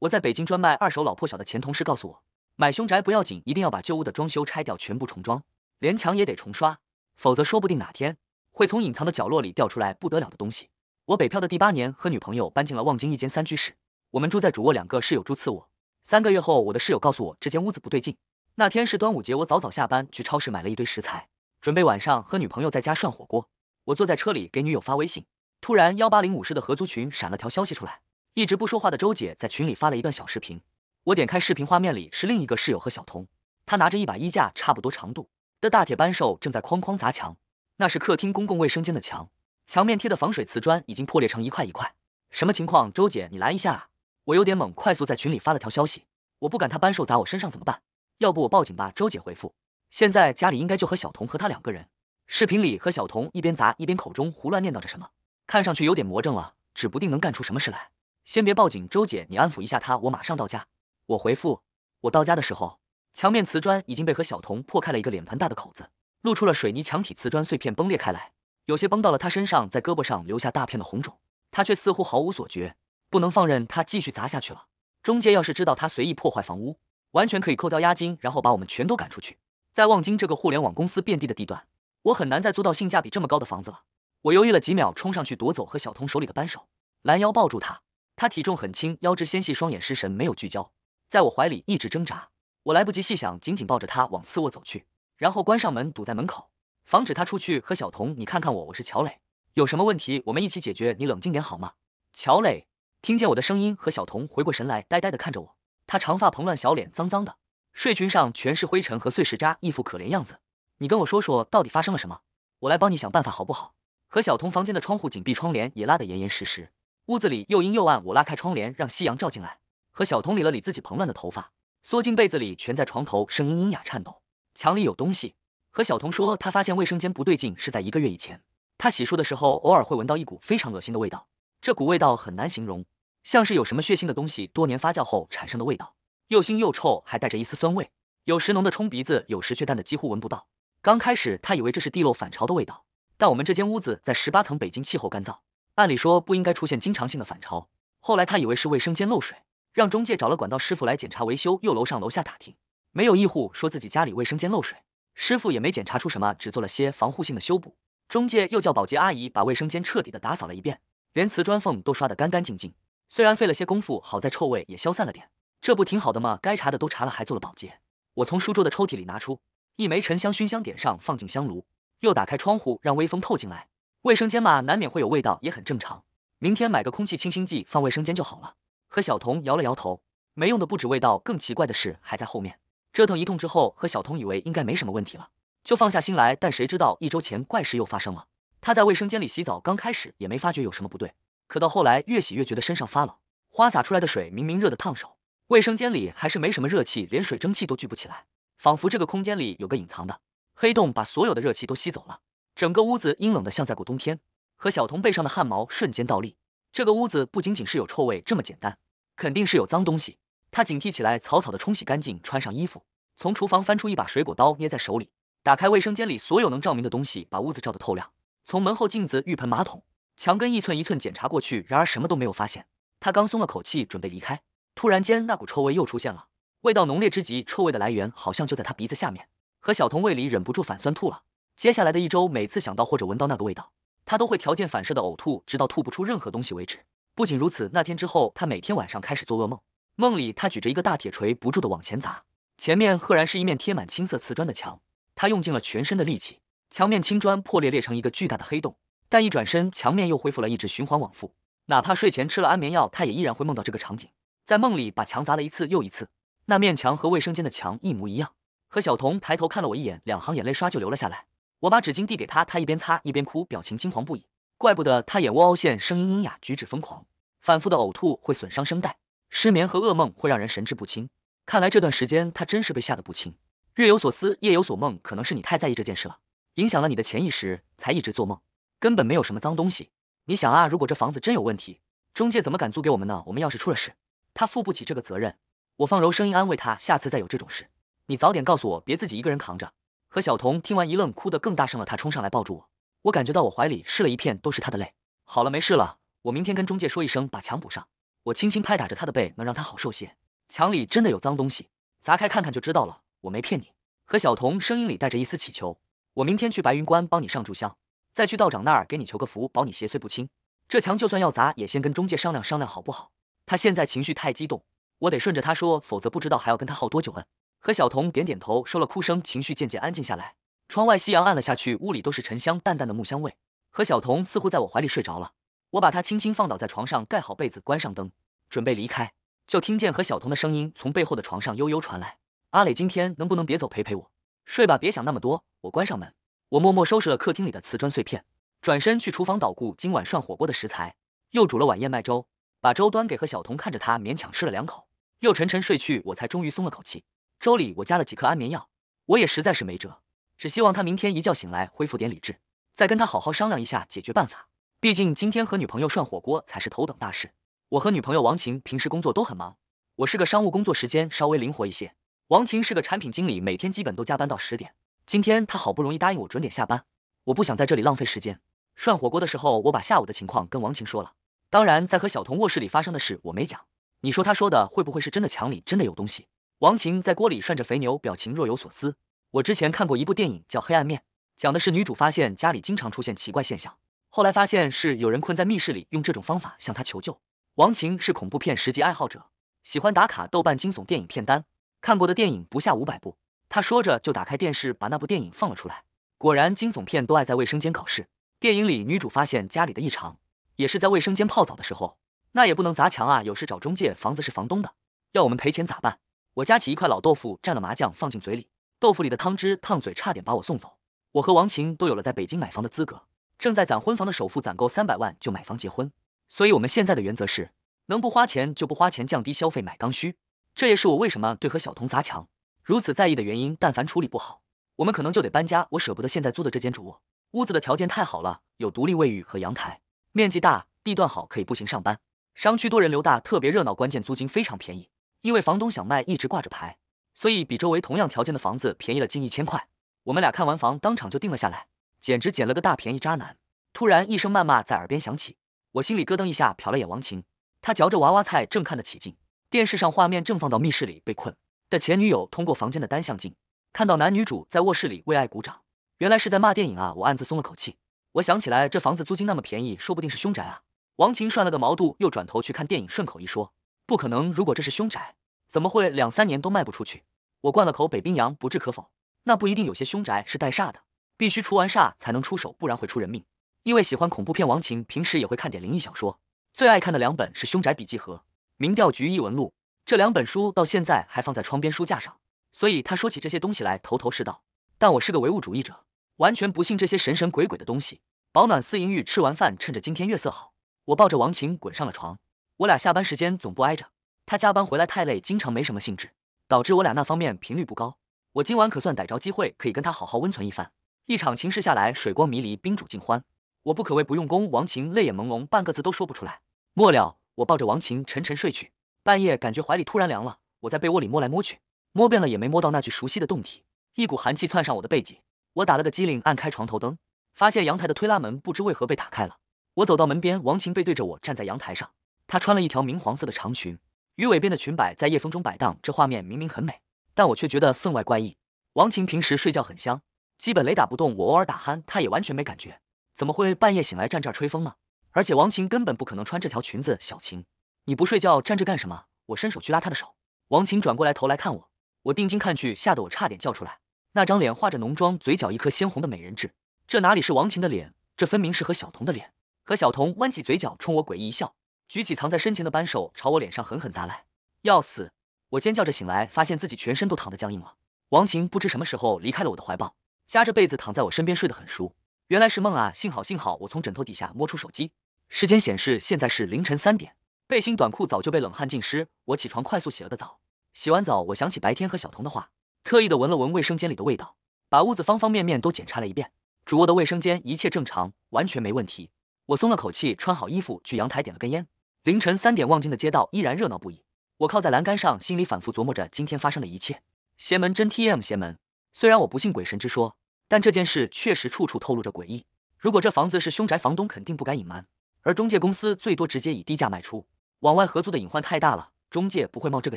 我在北京专卖二手老破小的前同事告诉我，买凶宅不要紧，一定要把旧屋的装修拆掉，全部重装，连墙也得重刷，否则说不定哪天会从隐藏的角落里掉出来不得了的东西。我北漂的第八年，和女朋友搬进了望京一间三居室，我们住在主卧，两个室友住次卧。三个月后，我的室友告诉我这间屋子不对劲。那天是端午节，我早早下班去超市买了一堆食材，准备晚上和女朋友在家涮火锅。我坐在车里给女友发微信，突然幺八零五室的合租群闪了条消息出来。一直不说话的周姐在群里发了一段小视频，我点开视频，画面里是另一个室友和小童，他拿着一把衣架差不多长度的大铁扳手正在哐哐砸墙，那是客厅公共卫生间的墙，墙面贴的防水瓷砖已经破裂成一块一块。什么情况？周姐，你来一下！我有点猛，快速在群里发了条消息，我不敢，他扳手砸我身上怎么办？要不我报警吧？周姐回复，现在家里应该就和小童和他两个人，视频里和小童一边砸一边口中胡乱念叨着什么，看上去有点魔怔了，指不定能干出什么事来。先别报警，周姐，你安抚一下他，我马上到家。我回复，我到家的时候，墙面瓷砖已经被何小童破开了一个脸盆大的口子，露出了水泥墙体，瓷砖碎片崩裂开来，有些崩到了他身上，在胳膊上留下大片的红肿。他却似乎毫无所觉，不能放任他继续砸下去了。中介要是知道他随意破坏房屋，完全可以扣掉押金，然后把我们全都赶出去。在望京这个互联网公司遍地的地段，我很难再租到性价比这么高的房子了。我犹豫了几秒，冲上去夺走何小童手里的扳手，拦腰抱住他。他体重很轻，腰肢纤细，双眼失神，没有聚焦，在我怀里一直挣扎。我来不及细想，紧紧抱着他往次卧走去，然后关上门，堵在门口，防止他出去。和小童，你看看我，我是乔磊，有什么问题我们一起解决。你冷静点好吗？乔磊听见我的声音，和小童回过神来，呆呆地看着我。他长发蓬乱，小脸脏脏的，睡裙上全是灰尘和碎石渣，一副可怜样子。你跟我说说，到底发生了什么？我来帮你想办法，好不好？和小童房间的窗户紧闭，窗帘也拉得严严实实。屋子里又阴又暗，我拉开窗帘，让夕阳照进来。和小童理了理自己蓬乱的头发，缩进被子里蜷在床头，声音阴哑颤抖。墙里有东西。和小童说，他发现卫生间不对劲是在一个月以前。他洗漱的时候，偶尔会闻到一股非常恶心的味道。这股味道很难形容，像是有什么血腥的东西多年发酵后产生的味道，又腥又臭，还带着一丝酸味。有时浓的冲鼻子，有时却淡的几乎闻不到。刚开始他以为这是地漏反潮的味道，但我们这间屋子在十八层，北京气候干燥。按理说不应该出现经常性的反潮。后来他以为是卫生间漏水，让中介找了管道师傅来检查维修，又楼上楼下打听，没有一户说自己家里卫生间漏水。师傅也没检查出什么，只做了些防护性的修补。中介又叫保洁阿姨把卫生间彻底的打扫了一遍，连瓷砖缝都刷得干干净净。虽然费了些功夫，好在臭味也消散了点。这不挺好的吗？该查的都查了，还做了保洁。我从书桌的抽屉里拿出一枚沉香熏香点上，放进香炉，又打开窗户让微风透进来。卫生间嘛，难免会有味道，也很正常。明天买个空气清新剂放卫生间就好了。何小童摇了摇头，没用的不止味道，更奇怪的事还在后面。折腾一通之后，何小童以为应该没什么问题了，就放下心来。但谁知道一周前怪事又发生了。他在卫生间里洗澡，刚开始也没发觉有什么不对，可到后来越洗越觉得身上发冷，花洒出来的水明明热得烫手，卫生间里还是没什么热气，连水蒸气都聚不起来，仿佛这个空间里有个隐藏的黑洞，把所有的热气都吸走了。整个屋子阴冷的像在过冬天，何小童背上的汗毛瞬间倒立。这个屋子不仅仅是有臭味这么简单，肯定是有脏东西。他警惕起来，草草的冲洗干净，穿上衣服，从厨房翻出一把水果刀，捏在手里，打开卫生间里所有能照明的东西，把屋子照得透亮。从门后镜子、浴盆、马桶、墙根一寸一寸检查过去，然而什么都没有发现。他刚松了口气，准备离开，突然间那股臭味又出现了，味道浓烈之极。臭味的来源好像就在他鼻子下面，何小彤胃里忍不住反酸吐了。接下来的一周，每次想到或者闻到那个味道，他都会条件反射的呕吐，直到吐不出任何东西为止。不仅如此，那天之后，他每天晚上开始做噩梦，梦里他举着一个大铁锤，不住的往前砸，前面赫然是一面贴满青色瓷砖的墙，他用尽了全身的力气，墙面青砖破裂裂成一个巨大的黑洞，但一转身，墙面又恢复了，一直循环往复。哪怕睡前吃了安眠药，他也依然会梦到这个场景，在梦里把墙砸了一次又一次。那面墙和卫生间的墙一模一样。和小童抬头看了我一眼，两行眼泪刷就流了下来。我把纸巾递给他，他一边擦一边哭，表情惊慌不已。怪不得他眼窝凹陷，声音阴哑，举止疯狂。反复的呕吐会损伤声带，失眠和噩梦会让人神志不清。看来这段时间他真是被吓得不轻。日有所思，夜有所梦，可能是你太在意这件事了，影响了你的潜意识，才一直做梦。根本没有什么脏东西。你想啊，如果这房子真有问题，中介怎么敢租给我们呢？我们要是出了事，他负不起这个责任。我放柔声音安慰他，下次再有这种事，你早点告诉我，别自己一个人扛着。何小童听完一愣，哭得更大声了。他冲上来抱住我，我感觉到我怀里湿了一片，都是他的泪。好了，没事了。我明天跟中介说一声，把墙补上。我轻轻拍打着他的背，能让他好受些。墙里真的有脏东西，砸开看看就知道了。我没骗你。何小童声音里带着一丝乞求。我明天去白云观帮你上炷香，再去道长那儿给你求个福，保你邪祟不侵。这墙就算要砸，也先跟中介商量商量，好不好？他现在情绪太激动，我得顺着他说，否则不知道还要跟他耗多久。嗯。何小彤点点头，收了哭声，情绪渐渐安静下来。窗外夕阳暗了下去，屋里都是沉香淡淡的木香味。何小彤似乎在我怀里睡着了，我把她轻轻放倒在床上，盖好被子，关上灯，准备离开，就听见何小彤的声音从背后的床上悠悠传来：“阿磊，今天能不能别走，陪陪我？睡吧，别想那么多。”我关上门，我默默收拾了客厅里的瓷砖碎片，转身去厨房捣鼓今晚涮火锅的食材，又煮了碗燕麦粥，把粥端给何小彤，看着她勉强吃了两口，又沉沉睡去，我才终于松了口气。粥里我加了几颗安眠药，我也实在是没辙，只希望他明天一觉醒来恢复点理智，再跟他好好商量一下解决办法。毕竟今天和女朋友涮火锅才是头等大事。我和女朋友王琴平时工作都很忙，我是个商务，工作时间稍微灵活一些。王琴是个产品经理，每天基本都加班到十点。今天她好不容易答应我准点下班，我不想在这里浪费时间。涮火锅的时候，我把下午的情况跟王琴说了，当然在和小童卧室里发生的事我没讲。你说他说的会不会是真的？墙里真的有东西？王晴在锅里涮着肥牛，表情若有所思。我之前看过一部电影叫《黑暗面》，讲的是女主发现家里经常出现奇怪现象，后来发现是有人困在密室里，用这种方法向她求救。王晴是恐怖片十级爱好者，喜欢打卡豆瓣惊悚电影片单，看过的电影不下五百部。她说着就打开电视，把那部电影放了出来。果然，惊悚片都爱在卫生间搞事。电影里女主发现家里的异常，也是在卫生间泡澡的时候。那也不能砸墙啊！有事找中介，房子是房东的，要我们赔钱咋办？我夹起一块老豆腐，蘸了麻酱，放进嘴里。豆腐里的汤汁烫嘴，差点把我送走。我和王琴都有了在北京买房的资格，正在攒婚房的首付，攒够三百万就买房结婚。所以，我们现在的原则是，能不花钱就不花钱，降低消费，买刚需。这也是我为什么对和小童砸墙如此在意的原因。但凡处理不好，我们可能就得搬家。我舍不得现在租的这间主卧，屋子的条件太好了，有独立卫浴和阳台，面积大，地段好，可以步行上班，商区多人流大，特别热闹，关键租金非常便宜。因为房东想卖，一直挂着牌，所以比周围同样条件的房子便宜了近一千块。我们俩看完房，当场就定了下来，简直捡了个大便宜。渣男！突然一声谩骂在耳边响起，我心里咯噔一下，瞟了眼王晴，他嚼着娃娃菜，正看得起劲。电视上画面正放到密室里被困的前女友，通过房间的单向镜，看到男女主在卧室里为爱鼓掌。原来是在骂电影啊！我暗自松了口气。我想起来，这房子租金那么便宜，说不定是凶宅啊！王晴涮了个毛肚，又转头去看电影，顺口一说。不可能，如果这是凶宅，怎么会两三年都卖不出去？我灌了口北冰洋，不置可否。那不一定，有些凶宅是带煞的，必须除完煞才能出手，不然会出人命。因为喜欢恐怖片，王晴平时也会看点灵异小说，最爱看的两本是《凶宅笔记》和《民调局异闻录》，这两本书到现在还放在窗边书架上，所以他说起这些东西来头头是道。但我是个唯物主义者，完全不信这些神神鬼鬼的东西。保暖思淫欲，吃完饭，趁着今天月色好，我抱着王晴滚上了床。我俩下班时间总不挨着，他加班回来太累，经常没什么兴致，导致我俩那方面频率不高。我今晚可算逮着机会，可以跟他好好温存一番。一场情事下来，水光迷离，宾主尽欢。我不可谓不用功，王琴泪眼朦胧，半个字都说不出来。末了，我抱着王琴沉沉睡去。半夜感觉怀里突然凉了，我在被窝里摸来摸去，摸遍了也没摸到那具熟悉的动体，一股寒气窜上我的背脊，我打了个激灵，按开床头灯，发现阳台的推拉门不知为何被打开了。我走到门边，王琴背对着我站在阳台上。她穿了一条明黄色的长裙，鱼尾边的裙摆在夜风中摆荡，这画面明明很美，但我却觉得分外怪异。王晴平时睡觉很香，基本雷打不动，我偶尔打鼾，她也完全没感觉，怎么会半夜醒来站这儿吹风呢？而且王晴根本不可能穿这条裙子。小晴，你不睡觉站这干什么？我伸手去拉她的手，王晴转过来头来看我，我定睛看去，吓得我差点叫出来。那张脸画着浓妆，嘴角一颗鲜红的美人痣，这哪里是王晴的脸？这分明是何小彤的脸。何小彤弯起嘴角冲我诡异一笑。举起藏在身前的扳手，朝我脸上狠狠砸来！要死！我尖叫着醒来，发现自己全身都躺得僵硬了。王晴不知什么时候离开了我的怀抱，夹着被子躺在我身边睡得很熟。原来是梦啊！幸好幸好，我从枕头底下摸出手机，时间显示现在是凌晨三点。背心短裤早就被冷汗浸湿，我起床快速洗了个澡。洗完澡，我想起白天和小童的话，特意的闻了闻卫生间里的味道，把屋子方方面面都检查了一遍。主卧的卫生间一切正常，完全没问题。我松了口气，穿好衣服去阳台点了根烟。凌晨三点，望京的街道依然热闹不已。我靠在栏杆上，心里反复琢磨着今天发生的一切。邪门真 T M 邪门。虽然我不信鬼神之说，但这件事确实处处透露着诡异。如果这房子是凶宅，房东肯定不敢隐瞒，而中介公司最多直接以低价卖出，往外合租的隐患太大了，中介不会冒这个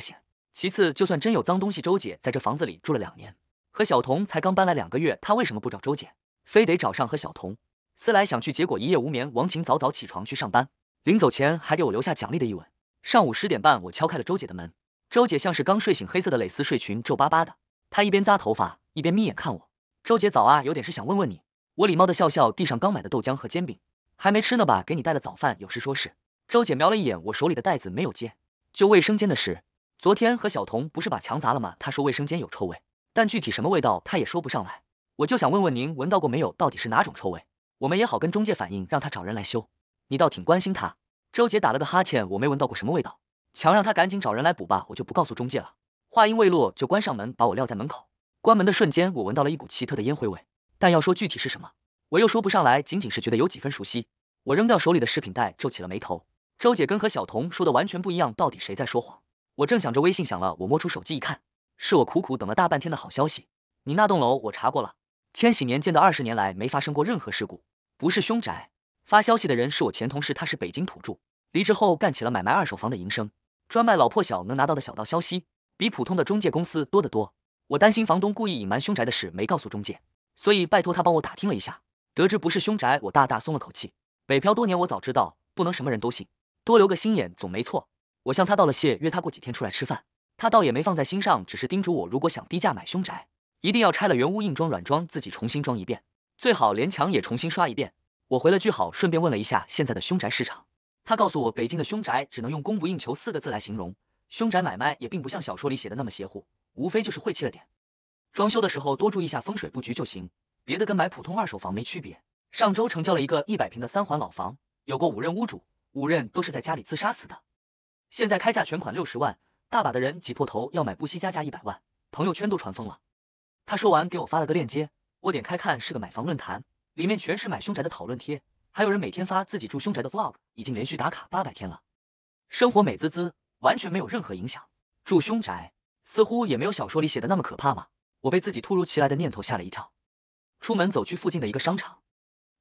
险。其次，就算真有脏东西，周姐在这房子里住了两年，何小童才刚搬来两个月，她为什么不找周姐，非得找上何小童？思来想去，结果一夜无眠。王晴早早起床去上班。临走前还给我留下奖励的一吻。上午十点半，我敲开了周姐的门。周姐像是刚睡醒，黑色的蕾丝睡裙皱巴巴的。她一边扎头发，一边眯眼看我。周姐早啊，有点事想问问你。我礼貌的笑笑，递上刚买的豆浆和煎饼。还没吃呢吧？给你带了早饭。有事说事。周姐瞄了一眼我手里的袋子，没有接。就卫生间的事。昨天和小童不是把墙砸了吗？他说卫生间有臭味，但具体什么味道他也说不上来。我就想问问您，闻到过没有？到底是哪种臭味？我们也好跟中介反映，让他找人来修。你倒挺关心他，周姐打了个哈欠，我没闻到过什么味道。强让他赶紧找人来补吧，我就不告诉中介了。话音未落，就关上门，把我撂在门口。关门的瞬间，我闻到了一股奇特的烟灰味，但要说具体是什么，我又说不上来，仅仅是觉得有几分熟悉。我扔掉手里的食品袋，皱起了眉头。周姐跟和小童说的完全不一样，到底谁在说谎？我正想着，微信响了，我摸出手机一看，是我苦苦等了大半天的好消息。你那栋楼我查过了，千禧年建的，二十年来没发生过任何事故，不是凶宅。发消息的人是我前同事，他是北京土著，离职后干起了买卖二手房的营生，专卖老破小能拿到的小道消息，比普通的中介公司多得多。我担心房东故意隐瞒凶宅的事没告诉中介，所以拜托他帮我打听了一下，得知不是凶宅，我大大松了口气。北漂多年，我早知道不能什么人都信，多留个心眼总没错。我向他道了谢，约他过几天出来吃饭，他倒也没放在心上，只是叮嘱我，如果想低价买凶宅，一定要拆了原屋硬装软装，自己重新装一遍，最好连墙也重新刷一遍。我回了句好，顺便问了一下现在的凶宅市场。他告诉我，北京的凶宅只能用供不应求四个字来形容。凶宅买卖也并不像小说里写的那么邪乎，无非就是晦气了点。装修的时候多注意下风水布局就行，别的跟买普通二手房没区别。上周成交了一个一百平的三环老房，有过五任屋主，五任都是在家里自杀死的。现在开价全款六十万，大把的人挤破头要买，不惜加价一百万。朋友圈都传疯了。他说完给我发了个链接，我点开看是个买房论坛。里面全是买凶宅的讨论贴，还有人每天发自己住凶宅的 vlog，已经连续打卡八百天了，生活美滋滋，完全没有任何影响。住凶宅似乎也没有小说里写的那么可怕嘛？我被自己突如其来的念头吓了一跳，出门走去附近的一个商场。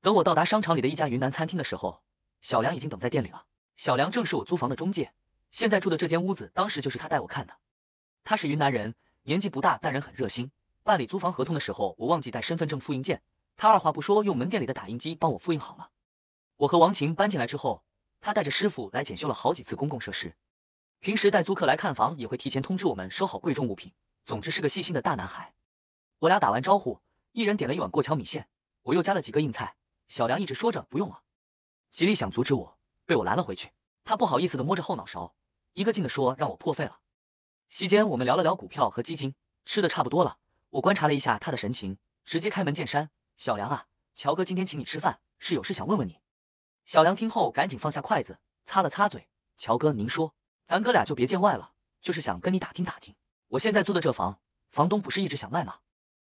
等我到达商场里的一家云南餐厅的时候，小梁已经等在店里了。小梁正是我租房的中介，现在住的这间屋子当时就是他带我看的。他是云南人，年纪不大，但人很热心。办理租房合同的时候，我忘记带身份证复印件。他二话不说，用门店里的打印机帮我复印好了。我和王琴搬进来之后，他带着师傅来检修了好几次公共设施。平时带租客来看房，也会提前通知我们收好贵重物品。总之是个细心的大男孩。我俩打完招呼，一人点了一碗过桥米线，我又加了几个硬菜。小梁一直说着不用了，极力想阻止我，被我拦了回去。他不好意思的摸着后脑勺，一个劲的说让我破费了。席间我们聊了聊股票和基金，吃的差不多了，我观察了一下他的神情，直接开门见山。小梁啊，乔哥今天请你吃饭，是有事想问问你。小梁听后赶紧放下筷子，擦了擦嘴。乔哥，您说，咱哥俩就别见外了，就是想跟你打听打听。我现在租的这房，房东不是一直想卖吗？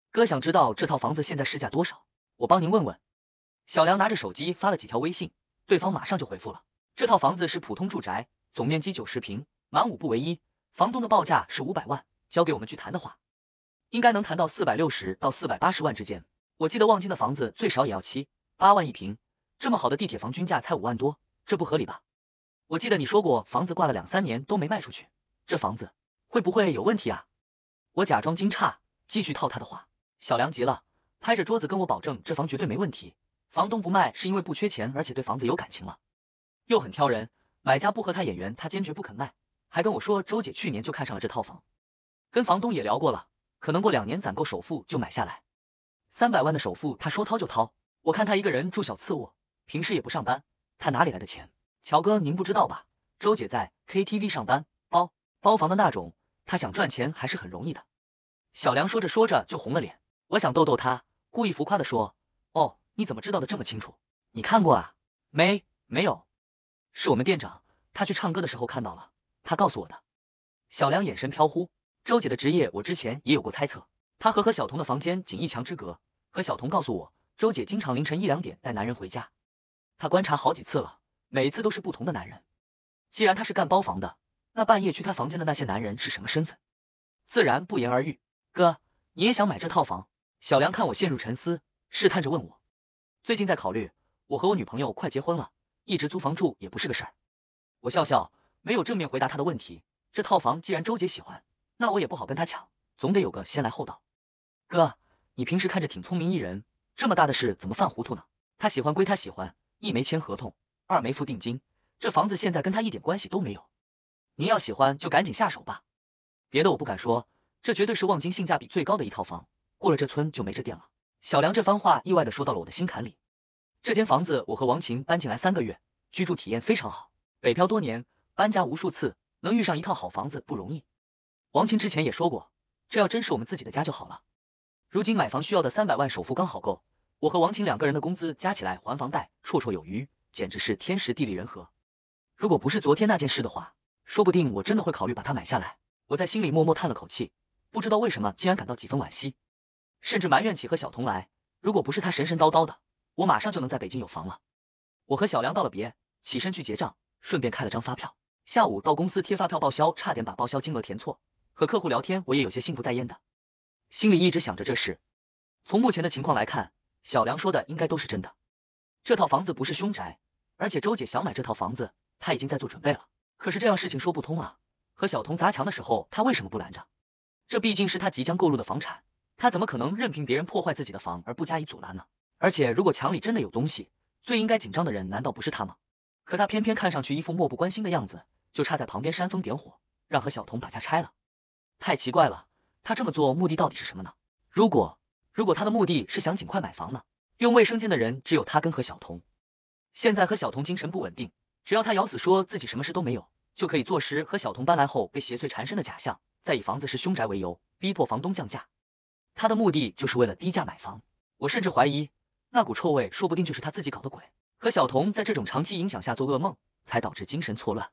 哥想知道这套房子现在市价多少，我帮您问问。小梁拿着手机发了几条微信，对方马上就回复了。这套房子是普通住宅，总面积九十平，满五不唯一。房东的报价是五百万，交给我们去谈的话，应该能谈到四百六十到四百八十万之间。我记得望京的房子最少也要七八万一平，这么好的地铁房均价才五万多，这不合理吧？我记得你说过房子挂了两三年都没卖出去，这房子会不会有问题啊？我假装惊诧，继续套他的话。小梁急了，拍着桌子跟我保证这房绝对没问题，房东不卖是因为不缺钱，而且对房子有感情了，又很挑人，买家不合他眼缘，他坚决不肯卖，还跟我说周姐去年就看上了这套房，跟房东也聊过了，可能过两年攒够首付就买下来。三百万的首付，他说掏就掏。我看他一个人住小次卧，平时也不上班，他哪里来的钱？乔哥，您不知道吧？周姐在 K T V 上班，包包房的那种，她想赚钱还是很容易的。小梁说着说着就红了脸，我想逗逗他，故意浮夸的说：“哦，你怎么知道的这么清楚？你看过啊？没，没有，是我们店长，他去唱歌的时候看到了，他告诉我的。”小梁眼神飘忽，周姐的职业我之前也有过猜测。他和何小彤的房间仅一墙之隔，何小彤告诉我，周姐经常凌晨一两点带男人回家，她观察好几次了，每次都是不同的男人。既然他是干包房的，那半夜去他房间的那些男人是什么身份？自然不言而喻。哥，你也想买这套房？小梁看我陷入沉思，试探着问我，最近在考虑，我和我女朋友快结婚了，一直租房住也不是个事儿。我笑笑，没有正面回答他的问题。这套房既然周姐喜欢，那我也不好跟她抢，总得有个先来后到。哥，你平时看着挺聪明，一人这么大的事怎么犯糊涂呢？他喜欢归他喜欢，一没签合同，二没付定金，这房子现在跟他一点关系都没有。您要喜欢就赶紧下手吧，别的我不敢说，这绝对是望京性价比最高的一套房，过了这村就没这店了。小梁这番话意外的说到了我的心坎里，这间房子我和王琴搬进来三个月，居住体验非常好。北漂多年，搬家无数次，能遇上一套好房子不容易。王琴之前也说过，这要真是我们自己的家就好了。如今买房需要的三百万首付刚好够，我和王晴两个人的工资加起来还房贷绰绰有余，简直是天时地利人和。如果不是昨天那件事的话，说不定我真的会考虑把它买下来。我在心里默默叹了口气，不知道为什么竟然感到几分惋惜，甚至埋怨起和小童来。如果不是他神神叨叨的，我马上就能在北京有房了。我和小梁道了别，起身去结账，顺便开了张发票。下午到公司贴发票报销，差点把报销金额填错。和客户聊天，我也有些心不在焉的。心里一直想着这事。从目前的情况来看，小梁说的应该都是真的。这套房子不是凶宅，而且周姐想买这套房子，她已经在做准备了。可是这样事情说不通啊！和小童砸墙的时候，他为什么不拦着？这毕竟是他即将购入的房产，他怎么可能任凭别人破坏自己的房而不加以阻拦呢？而且如果墙里真的有东西，最应该紧张的人难道不是他吗？可他偏偏看上去一副漠不关心的样子，就差在旁边煽风点火，让何小童把家拆了，太奇怪了。他这么做目的到底是什么呢？如果如果他的目的是想尽快买房呢？用卫生间的人只有他跟何小彤。现在何小彤精神不稳定，只要他咬死说自己什么事都没有，就可以坐实何小彤搬来后被邪祟缠身的假象，再以房子是凶宅为由逼迫房东降价。他的目的就是为了低价买房。我甚至怀疑那股臭味说不定就是他自己搞的鬼，何小彤在这种长期影响下做噩梦，才导致精神错乱。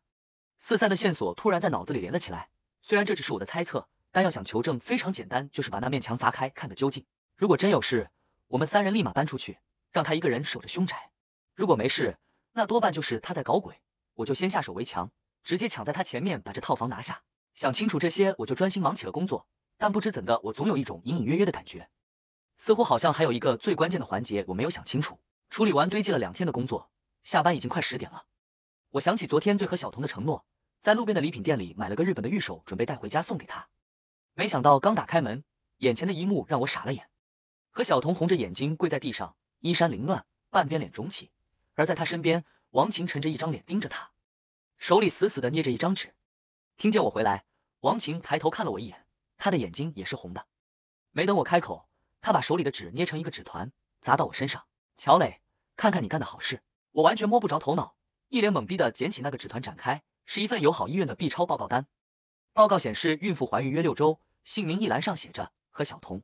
四散的线索突然在脑子里连了起来，虽然这只是我的猜测。但要想求证非常简单，就是把那面墙砸开，看个究竟。如果真有事，我们三人立马搬出去，让他一个人守着凶宅。如果没事，那多半就是他在搞鬼，我就先下手为强，直接抢在他前面把这套房拿下。想清楚这些，我就专心忙起了工作。但不知怎的，我总有一种隐隐约约的感觉，似乎好像还有一个最关键的环节我没有想清楚。处理完堆积了两天的工作，下班已经快十点了。我想起昨天对何小彤的承诺，在路边的礼品店里买了个日本的玉手，准备带回家送给他。没想到刚打开门，眼前的一幕让我傻了眼。何小彤红着眼睛跪在地上，衣衫凌乱，半边脸肿起，而在他身边，王晴沉着一张脸盯着他，手里死死的捏着一张纸。听见我回来，王晴抬头看了我一眼，她的眼睛也是红的。没等我开口，她把手里的纸捏成一个纸团，砸到我身上。乔磊，看看你干的好事！我完全摸不着头脑，一脸懵逼的捡起那个纸团，展开是一份友好医院的 B 超报告单。报告显示，孕妇怀孕约六周，姓名一栏上写着何小彤。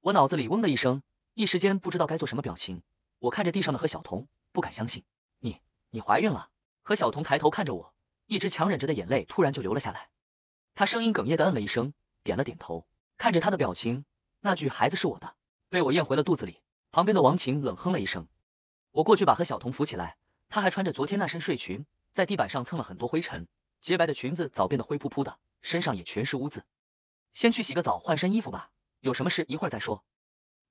我脑子里嗡的一声，一时间不知道该做什么表情。我看着地上的何小彤，不敢相信，你你怀孕了？何小彤抬头看着我，一直强忍着的眼泪突然就流了下来。她声音哽咽的嗯了一声，点了点头。看着她的表情，那句孩子是我的被我咽回了肚子里。旁边的王晴冷哼了一声。我过去把何小彤扶起来，她还穿着昨天那身睡裙，在地板上蹭了很多灰尘，洁白的裙子早变得灰扑扑的。身上也全是污渍，先去洗个澡换身衣服吧。有什么事一会儿再说。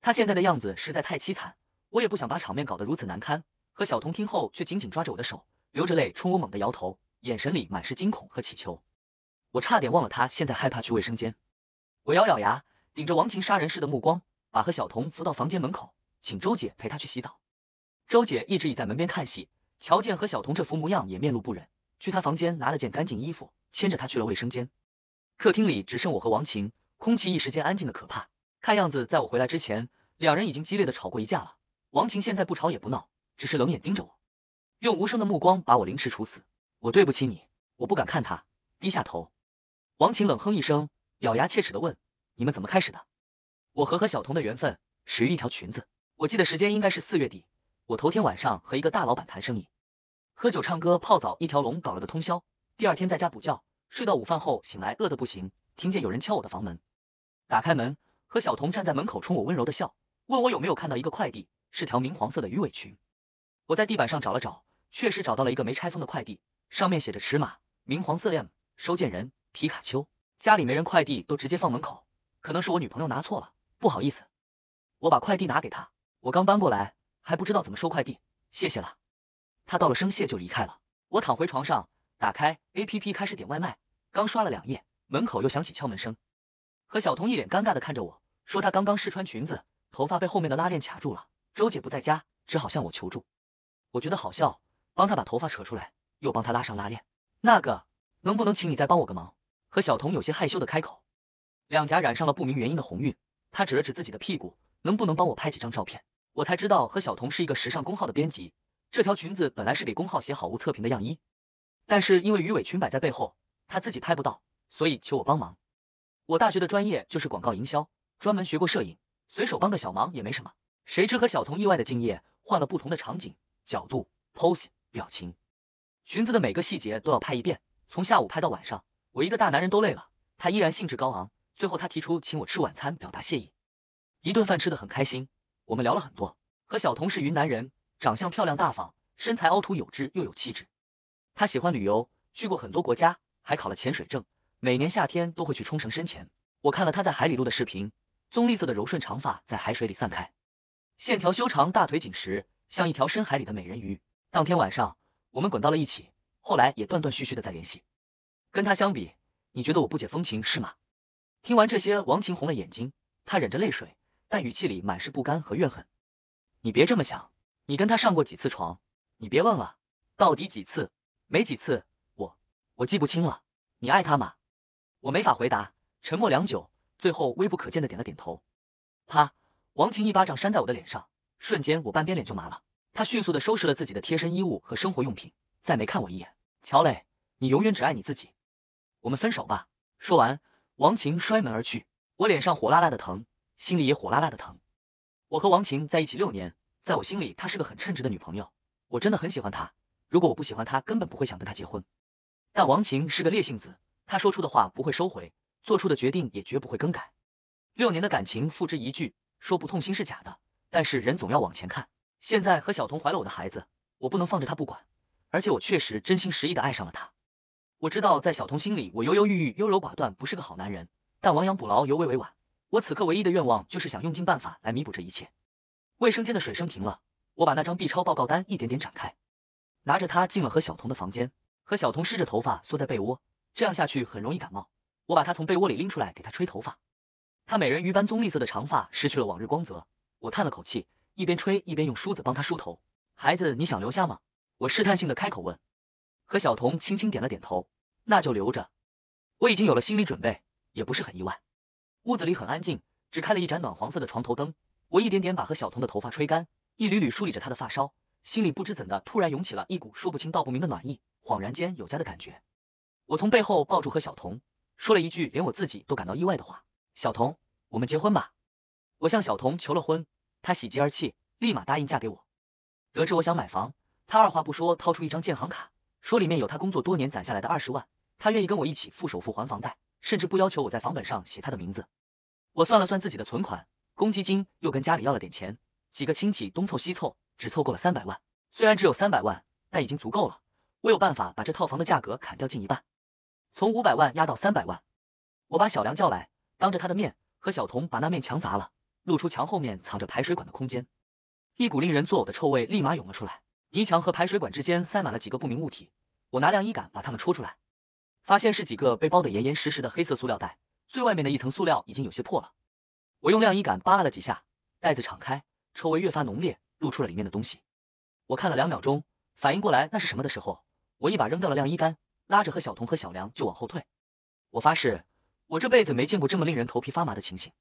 他现在的样子实在太凄惨，我也不想把场面搞得如此难堪。可小童听后却紧紧抓着我的手，流着泪冲我猛地摇头，眼神里满是惊恐和乞求。我差点忘了他现在害怕去卫生间。我咬咬牙，顶着王琴杀人似的目光，把何小童扶到房间门口，请周姐陪他去洗澡。周姐一直倚在门边看戏，瞧见何小童这副模样也面露不忍，去他房间拿了件干净衣服，牵着他去了卫生间。客厅里只剩我和王晴，空气一时间安静的可怕。看样子，在我回来之前，两人已经激烈的吵过一架了。王晴现在不吵也不闹，只是冷眼盯着我，用无声的目光把我凌迟处死。我对不起你，我不敢看他，低下头。王晴冷哼一声，咬牙切齿的问：“你们怎么开始的？”我和何晓彤的缘分始于一条裙子，我记得时间应该是四月底。我头天晚上和一个大老板谈生意，喝酒、唱歌、泡澡，一条龙搞了个通宵。第二天在家补觉。睡到午饭后醒来，饿得不行，听见有人敲我的房门，打开门，何小彤站在门口冲我温柔的笑，问我有没有看到一个快递，是条明黄色的鱼尾裙。我在地板上找了找，确实找到了一个没拆封的快递，上面写着尺码明黄色 M，收件人皮卡丘。家里没人，快递都直接放门口，可能是我女朋友拿错了，不好意思。我把快递拿给她，我刚搬过来，还不知道怎么收快递，谢谢啦。她道了声谢就离开了，我躺回床上。打开 A P P 开始点外卖，刚刷了两页，门口又响起敲门声。何小彤一脸尴尬的看着我，说她刚刚试穿裙子，头发被后面的拉链卡住了。周姐不在家，只好向我求助。我觉得好笑，帮她把头发扯出来，又帮她拉上拉链。那个，能不能请你再帮我个忙？何小彤有些害羞的开口，两颊染上了不明原因的红晕。她指了指自己的屁股，能不能帮我拍几张照片？我才知道何小彤是一个时尚工号的编辑，这条裙子本来是给工号写好物测评的样衣。但是因为鱼尾裙摆在背后，他自己拍不到，所以求我帮忙。我大学的专业就是广告营销，专门学过摄影，随手帮个小忙也没什么。谁知和小童意外的敬业，换了不同的场景、角度、pose、表情，裙子的每个细节都要拍一遍，从下午拍到晚上，我一个大男人都累了，他依然兴致高昂。最后他提出请我吃晚餐表达谢意，一顿饭吃得很开心，我们聊了很多。和小童是云南人，长相漂亮大方，身材凹凸有致又有气质。他喜欢旅游，去过很多国家，还考了潜水证，每年夏天都会去冲绳深潜。我看了他在海里录的视频，棕绿色的柔顺长发在海水里散开，线条修长，大腿紧实，像一条深海里的美人鱼。当天晚上，我们滚到了一起，后来也断断续续的在联系。跟他相比，你觉得我不解风情是吗？听完这些，王晴红了眼睛，她忍着泪水，但语气里满是不甘和怨恨。你别这么想，你跟他上过几次床？你别问了，到底几次？没几次，我我记不清了。你爱他吗？我没法回答，沉默良久，最后微不可见的点了点头。啪！王晴一巴掌扇在我的脸上，瞬间我半边脸就麻了。她迅速的收拾了自己的贴身衣物和生活用品，再没看我一眼。乔磊，你永远只爱你自己，我们分手吧。说完，王晴摔门而去。我脸上火辣辣的疼，心里也火辣辣的疼。我和王晴在一起六年，在我心里她是个很称职的女朋友，我真的很喜欢她。如果我不喜欢他，根本不会想跟他结婚。但王晴是个烈性子，他说出的话不会收回，做出的决定也绝不会更改。六年的感情付之一炬，说不痛心是假的。但是人总要往前看。现在和小童怀了我的孩子，我不能放着她不管。而且我确实真心实意的爱上了她。我知道在小童心里，我犹犹豫豫、优柔寡断，不是个好男人。但亡羊补牢，尤为委婉。我此刻唯一的愿望就是想用尽办法来弥补这一切。卫生间的水声停了，我把那张 B 超报告单一点点展开。拿着它进了何小童的房间，何小童湿着头发缩在被窝，这样下去很容易感冒。我把他从被窝里拎出来，给他吹头发。他美人鱼般棕绿色的长发失去了往日光泽，我叹了口气，一边吹一边用梳子帮他梳头。孩子，你想留下吗？我试探性的开口问。何小童轻轻点了点头。那就留着。我已经有了心理准备，也不是很意外。屋子里很安静，只开了一盏暖黄色的床头灯。我一点点把何小童的头发吹干，一缕缕梳理着他的发梢。心里不知怎的，突然涌起了一股说不清道不明的暖意，恍然间有家的感觉。我从背后抱住何小彤，说了一句连我自己都感到意外的话：“小彤，我们结婚吧。”我向小彤求了婚，她喜极而泣，立马答应嫁给我。得知我想买房，她二话不说掏出一张建行卡，说里面有她工作多年攒下来的二十万，她愿意跟我一起付首付还房贷，甚至不要求我在房本上写她的名字。我算了算自己的存款、公积金，又跟家里要了点钱，几个亲戚东凑西凑。只凑够了三百万，虽然只有三百万，但已经足够了。我有办法把这套房的价格砍掉近一半，从五百万压到三百万。我把小梁叫来，当着他的面和小童把那面墙砸了，露出墙后面藏着排水管的空间。一股令人作呕的臭味立马涌了出来。泥墙和排水管之间塞满了几个不明物体，我拿晾衣杆把它们戳出来，发现是几个被包得严严实实的黑色塑料袋，最外面的一层塑料已经有些破了。我用晾衣杆扒拉了几下，袋子敞开，臭味越发浓烈。露出了里面的东西，我看了两秒钟，反应过来那是什么的时候，我一把扔掉了晾衣杆，拉着和小童和小梁就往后退。我发誓，我这辈子没见过这么令人头皮发麻的情形。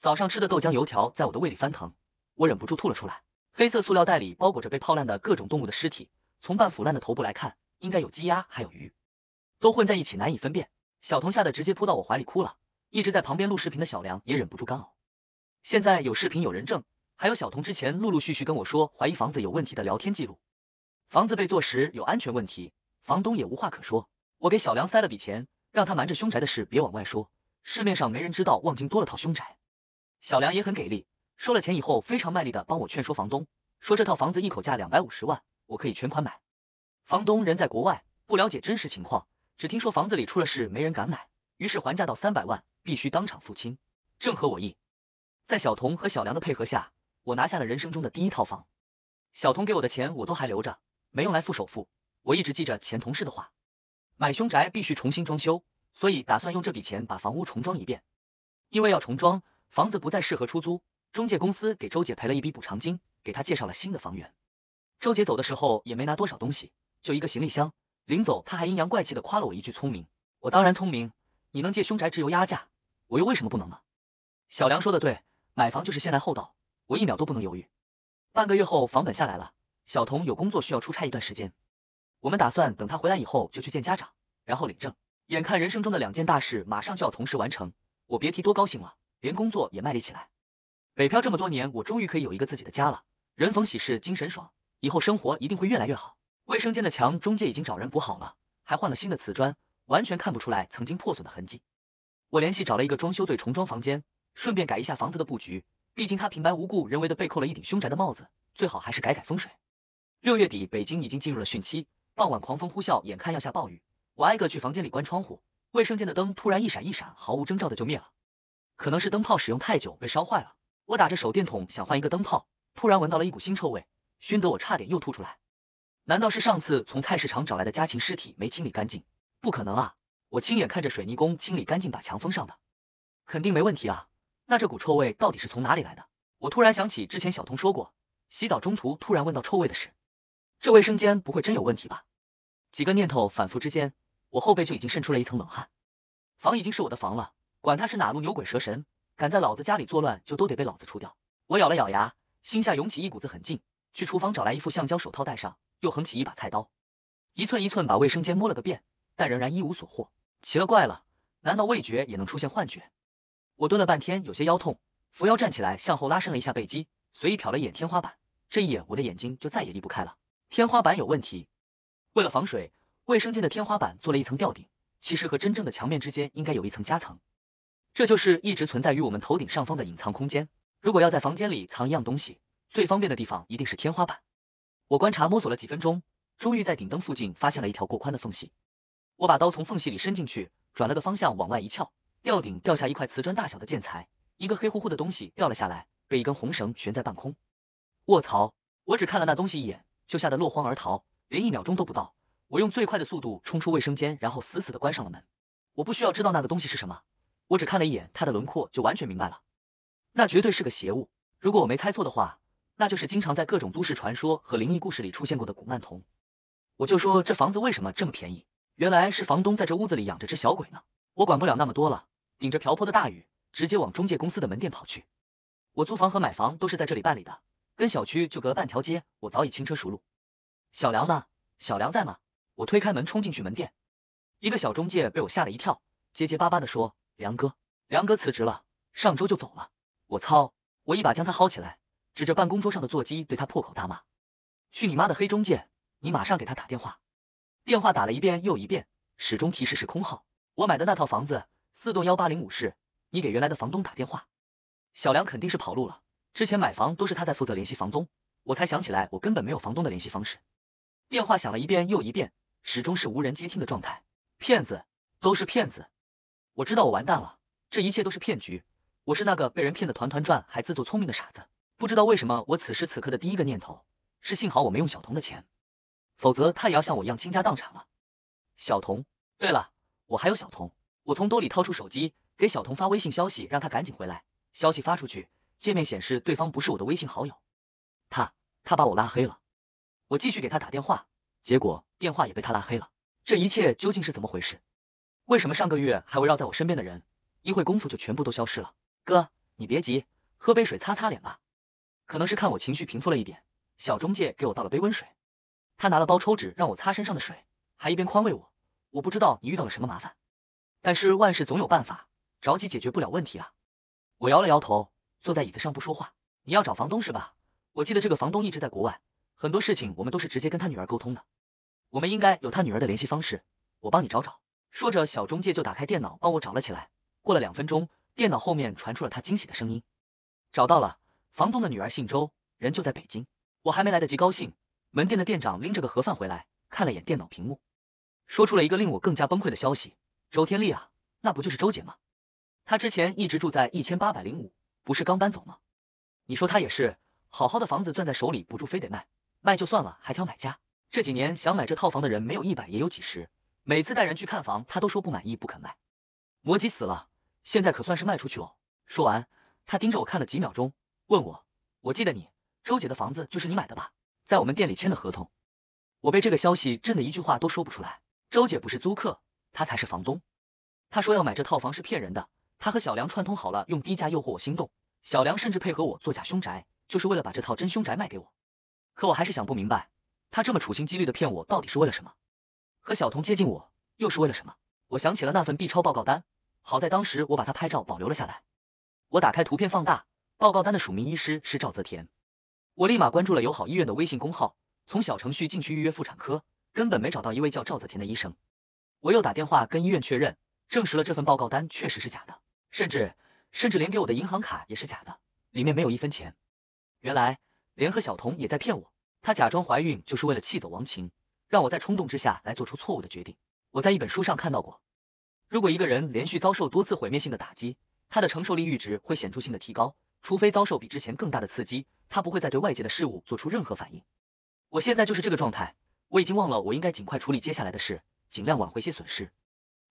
早上吃的豆浆油条在我的胃里翻腾，我忍不住吐了出来。黑色塑料袋里包裹着被泡烂的各种动物的尸体，从半腐烂的头部来看，应该有鸡鸭还有鱼，都混在一起难以分辨。小童吓得直接扑到我怀里哭了，一直在旁边录视频的小梁也忍不住干呕。现在有视频，有人证。还有小童之前陆陆续续跟我说怀疑房子有问题的聊天记录，房子被坐实有安全问题，房东也无话可说。我给小梁塞了笔钱，让他瞒着凶宅的事别往外说，市面上没人知道望京多了套凶宅。小梁也很给力，收了钱以后非常卖力的帮我劝说房东，说这套房子一口价两百五十万，我可以全款买。房东人在国外，不了解真实情况，只听说房子里出了事没人敢买，于是还价到三百万，必须当场付清，正合我意。在小童和小梁的配合下。我拿下了人生中的第一套房，小童给我的钱我都还留着，没用来付首付。我一直记着前同事的话，买凶宅必须重新装修，所以打算用这笔钱把房屋重装一遍。因为要重装，房子不再适合出租，中介公司给周姐赔了一笔补偿金，给她介绍了新的房源。周姐走的时候也没拿多少东西，就一个行李箱。临走，她还阴阳怪气的夸了我一句聪明。我当然聪明，你能借凶宅之由压价，我又为什么不能呢？小梁说的对，买房就是先来后到。我一秒都不能犹豫。半个月后，房本下来了。小童有工作需要出差一段时间，我们打算等他回来以后就去见家长，然后领证。眼看人生中的两件大事马上就要同时完成，我别提多高兴了，连工作也卖力起来。北漂这么多年，我终于可以有一个自己的家了。人逢喜事精神爽，以后生活一定会越来越好。卫生间的墙中介已经找人补好了，还换了新的瓷砖，完全看不出来曾经破损的痕迹。我联系找了一个装修队重装房间，顺便改一下房子的布局。毕竟他平白无故人为的被扣了一顶凶宅的帽子，最好还是改改风水。六月底，北京已经进入了汛期，傍晚狂风呼啸，眼看要下暴雨，我挨个去房间里关窗户。卫生间的灯突然一闪一闪，毫无征兆的就灭了，可能是灯泡使用太久被烧坏了。我打着手电筒想换一个灯泡，突然闻到了一股腥臭味，熏得我差点又吐出来。难道是上次从菜市场找来的家禽尸体没清理干净？不可能啊，我亲眼看着水泥工清理干净，把墙封上的，肯定没问题啊。那这股臭味到底是从哪里来的？我突然想起之前小童说过，洗澡中途突然闻到臭味的事，这卫生间不会真有问题吧？几个念头反复之间，我后背就已经渗出了一层冷汗。房已经是我的房了，管他是哪路牛鬼蛇神，敢在老子家里作乱，就都得被老子除掉。我咬了咬牙，心下涌起一股子狠劲，去厨房找来一副橡胶手套戴上，又横起一把菜刀，一寸一寸把卫生间摸了个遍，但仍然一无所获。奇了怪了，难道味觉也能出现幻觉？我蹲了半天，有些腰痛，扶腰站起来，向后拉伸了一下背肌，随意瞟了一眼天花板，这一眼我的眼睛就再也离不开了。天花板有问题，为了防水，卫生间的天花板做了一层吊顶，其实和真正的墙面之间应该有一层夹层，这就是一直存在于我们头顶上方的隐藏空间。如果要在房间里藏一样东西，最方便的地方一定是天花板。我观察摸索了几分钟，终于在顶灯附近发现了一条过宽的缝隙，我把刀从缝隙里伸进去，转了个方向往外一翘，吊顶掉下一块瓷砖大小的建材，一个黑乎乎的东西掉了下来，被一根红绳悬在半空。卧槽！我只看了那东西一眼，就吓得落荒而逃，连一秒钟都不到。我用最快的速度冲出卫生间，然后死死的关上了门。我不需要知道那个东西是什么，我只看了一眼它的轮廓就完全明白了，那绝对是个邪物。如果我没猜错的话，那就是经常在各种都市传说和灵异故事里出现过的古曼童。我就说这房子为什么这么便宜，原来是房东在这屋子里养着只小鬼呢。我管不了那么多了，顶着瓢泼的大雨，直接往中介公司的门店跑去。我租房和买房都是在这里办理的，跟小区就隔了半条街，我早已轻车熟路。小梁呢？小梁在吗？我推开门冲进去门店，一个小中介被我吓了一跳，结结巴巴的说：“梁哥，梁哥辞职了，上周就走了。”我操！我一把将他薅起来，指着办公桌上的座机对他破口大骂：“去你妈的黑中介！你马上给他打电话！”电话打了一遍又一遍，始终提示是空号。我买的那套房子，四栋幺八零五室，你给原来的房东打电话。小梁肯定是跑路了，之前买房都是他在负责联系房东，我才想起来我根本没有房东的联系方式。电话响了一遍又一遍，始终是无人接听的状态。骗子，都是骗子！我知道我完蛋了，这一切都是骗局，我是那个被人骗得团团转还自作聪明的傻子。不知道为什么，我此时此刻的第一个念头是幸好我没用小童的钱，否则他也要像我一样倾家荡产了。小童，对了。我还有小童，我从兜里掏出手机，给小童发微信消息，让他赶紧回来。消息发出去，界面显示对方不是我的微信好友，他他把我拉黑了。我继续给他打电话，结果电话也被他拉黑了。这一切究竟是怎么回事？为什么上个月还围绕在我身边的人，一会功夫就全部都消失了？哥，你别急，喝杯水擦擦脸吧。可能是看我情绪平复了一点，小中介给我倒了杯温水，他拿了包抽纸让我擦身上的水，还一边宽慰我。我不知道你遇到了什么麻烦，但是万事总有办法，着急解决不了问题啊。我摇了摇头，坐在椅子上不说话。你要找房东是吧？我记得这个房东一直在国外，很多事情我们都是直接跟他女儿沟通的。我们应该有他女儿的联系方式，我帮你找找。说着，小中介就打开电脑帮我找了起来。过了两分钟，电脑后面传出了他惊喜的声音，找到了，房东的女儿姓周，人就在北京。我还没来得及高兴，门店的店长拎着个盒饭回来，看了眼电脑屏幕。说出了一个令我更加崩溃的消息，周天丽啊，那不就是周姐吗？她之前一直住在一千八百零五，不是刚搬走吗？你说她也是，好好的房子攥在手里不住，非得卖，卖就算了，还挑买家。这几年想买这套房的人没有一百也有几十，每次带人去看房，她都说不满意，不肯卖。磨叽死了，现在可算是卖出去了。说完，他盯着我看了几秒钟，问我，我记得你，周姐的房子就是你买的吧？在我们店里签的合同。我被这个消息震得一句话都说不出来。周姐不是租客，她才是房东。她说要买这套房是骗人的，她和小梁串通好了，用低价诱惑我心动。小梁甚至配合我做假凶宅，就是为了把这套真凶宅卖给我。可我还是想不明白，他这么处心积虑的骗我，到底是为了什么？和小童接近我，又是为了什么？我想起了那份 B 超报告单，好在当时我把他拍照保留了下来。我打开图片放大，报告单的署名医师是赵泽田。我立马关注了友好医院的微信公号，从小程序进去预约妇产科。根本没找到一位叫赵子田的医生，我又打电话跟医院确认，证实了这份报告单确实是假的，甚至甚至连给我的银行卡也是假的，里面没有一分钱。原来联合小童也在骗我，他假装怀孕就是为了气走王晴，让我在冲动之下来做出错误的决定。我在一本书上看到过，如果一个人连续遭受多次毁灭性的打击，他的承受力阈值会显著性的提高，除非遭受比之前更大的刺激，他不会再对外界的事物做出任何反应。我现在就是这个状态。我已经忘了，我应该尽快处理接下来的事，尽量挽回些损失。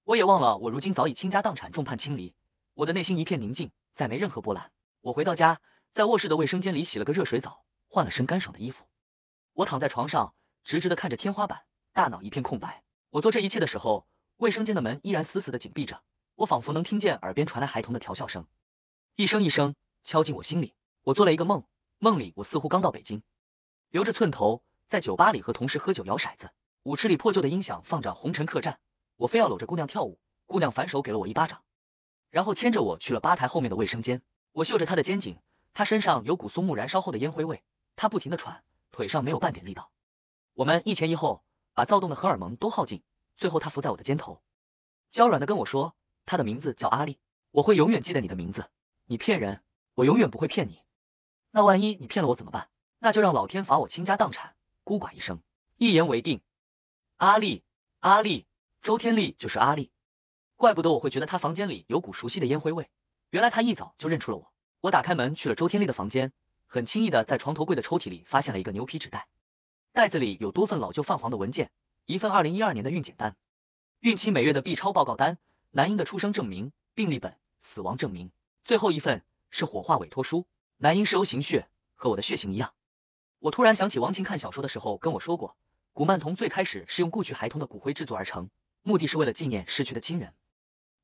我也忘了，我如今早已倾家荡产，众叛亲离。我的内心一片宁静，再没任何波澜。我回到家，在卧室的卫生间里洗了个热水澡，换了身干爽的衣服。我躺在床上，直直的看着天花板，大脑一片空白。我做这一切的时候，卫生间的门依然死死的紧闭着。我仿佛能听见耳边传来孩童的调笑声，一声一声敲进我心里。我做了一个梦，梦里我似乎刚到北京，留着寸头。在酒吧里和同事喝酒摇骰子，舞池里破旧的音响放着《红尘客栈》，我非要搂着姑娘跳舞，姑娘反手给了我一巴掌，然后牵着我去了吧台后面的卫生间。我嗅着她的肩颈，她身上有股松木燃烧后的烟灰味。她不停的喘，腿上没有半点力道。我们一前一后，把躁动的荷尔蒙都耗尽，最后她伏在我的肩头，娇软的跟我说，她的名字叫阿丽，我会永远记得你的名字。你骗人，我永远不会骗你。那万一你骗了我怎么办？那就让老天罚我倾家荡产。孤寡一生，一言为定。阿丽，阿丽，周天丽就是阿丽，怪不得我会觉得她房间里有股熟悉的烟灰味，原来她一早就认出了我。我打开门去了周天丽的房间，很轻易的在床头柜的抽屉里发现了一个牛皮纸袋，袋子里有多份老旧泛黄的文件，一份二零一二年的孕检单，孕期每月的 B 超报告单，男婴的出生证明、病历本、死亡证明，最后一份是火化委托书，男婴是 O 型血，和我的血型一样。我突然想起王琴看小说的时候跟我说过，古曼童最开始是用故去孩童的骨灰制作而成，目的是为了纪念逝去的亲人。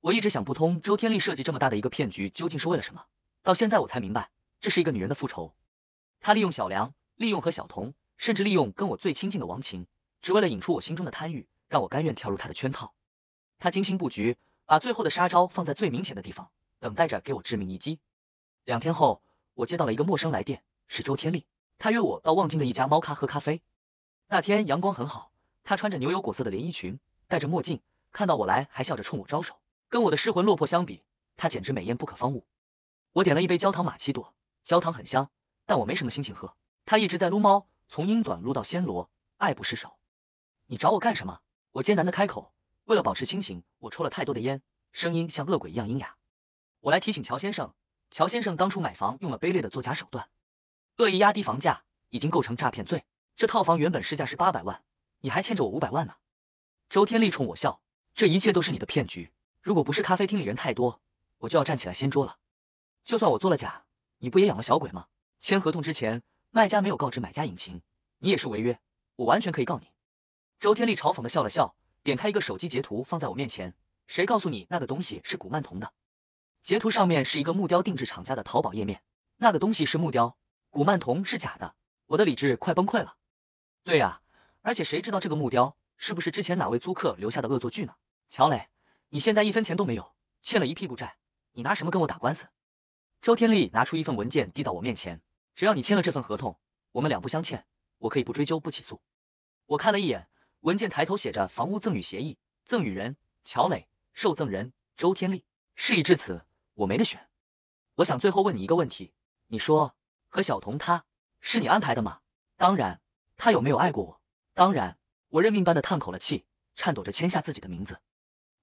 我一直想不通周天丽设计这么大的一个骗局究竟是为了什么，到现在我才明白，这是一个女人的复仇。她利用小梁，利用和小童，甚至利用跟我最亲近的王琴，只为了引出我心中的贪欲，让我甘愿跳入她的圈套。她精心布局，把最后的杀招放在最明显的地方，等待着给我致命一击。两天后，我接到了一个陌生来电，是周天丽。他约我到望京的一家猫咖喝咖啡。那天阳光很好，他穿着牛油果色的连衣裙，戴着墨镜，看到我来还笑着冲我招手。跟我的失魂落魄相比，他简直美艳不可方物。我点了一杯焦糖玛奇朵，焦糖很香，但我没什么心情喝。他一直在撸猫，从英短撸到暹罗，爱不释手。你找我干什么？我艰难的开口。为了保持清醒，我抽了太多的烟，声音像恶鬼一样阴哑。我来提醒乔先生，乔先生当初买房用了卑劣的作假手段。恶意压低房价已经构成诈骗罪。这套房原本市价是八百万，你还欠着我五百万呢。周天利冲我笑，这一切都是你的骗局。如果不是咖啡厅里人太多，我就要站起来掀桌了。就算我做了假，你不也养了小鬼吗？签合同之前，卖家没有告知买家隐情，你也是违约，我完全可以告你。周天利嘲讽的笑了笑，点开一个手机截图放在我面前。谁告诉你那个东西是古曼童的？截图上面是一个木雕定制厂家的淘宝页面，那个东西是木雕。古曼童是假的，我的理智快崩溃了。对呀，而且谁知道这个木雕是不是之前哪位租客留下的恶作剧呢？乔磊，你现在一分钱都没有，欠了一屁股债，你拿什么跟我打官司？周天丽拿出一份文件递到我面前，只要你签了这份合同，我们两不相欠，我可以不追究，不起诉。我看了一眼文件，抬头写着房屋赠与协议，赠与人乔磊，受赠人周天丽。事已至此，我没得选。我想最后问你一个问题，你说。和小童，他是你安排的吗？当然，他有没有爱过我？当然，我认命般的叹口了气，颤抖着签下自己的名字。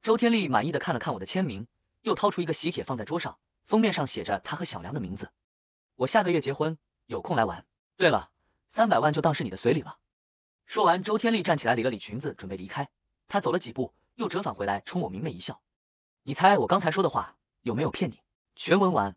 周天丽满意的看了看我的签名，又掏出一个喜帖放在桌上，封面上写着他和小梁的名字。我下个月结婚，有空来玩。对了，三百万就当是你的随礼了。说完，周天丽站起来理了理裙子，准备离开。他走了几步，又折返回来，冲我明媚一笑。你猜我刚才说的话有没有骗你？全文完。